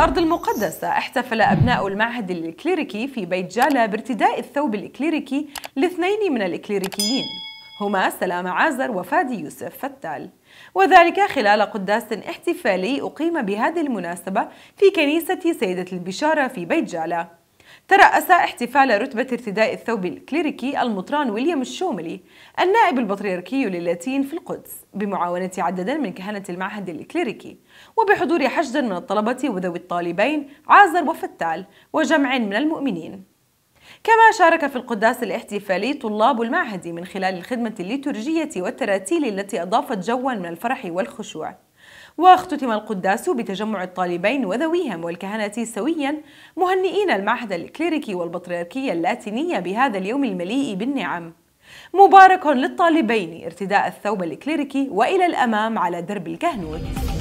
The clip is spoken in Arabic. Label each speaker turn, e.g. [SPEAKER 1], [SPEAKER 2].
[SPEAKER 1] الأرض المقدسة احتفل أبناء المعهد الإكليريكي في بيت جالا بارتداء الثوب الإكليريكي لاثنين من الإكليريكيين هما سلام عازر وفادي يوسف فتال وذلك خلال قداس احتفالي أقيم بهذه المناسبة في كنيسة سيدة البشارة في بيت جالا ترأس احتفال رتبة ارتداء الثوب الكليريكي المطران ويليام الشوملي النائب البطريركي للاتين في القدس بمعاونة عددا من كهنة المعهد الكليريكي وبحضور حشد من الطلبة وذوي الطالبين عازر وفتال وجمع من المؤمنين كما شارك في القداس الاحتفالي طلاب المعهد من خلال الخدمة الليتورجية والتراتيل التي أضافت جوا من الفرح والخشوع واختتم القداس بتجمع الطالبين وذويهم والكهنة سويا مهنئين المعهد الكليريكي والبطريركية اللاتينية بهذا اليوم المليء بالنعم مبارك للطالبين ارتداء الثوب الكليريكي وإلى الأمام على درب الكهنوت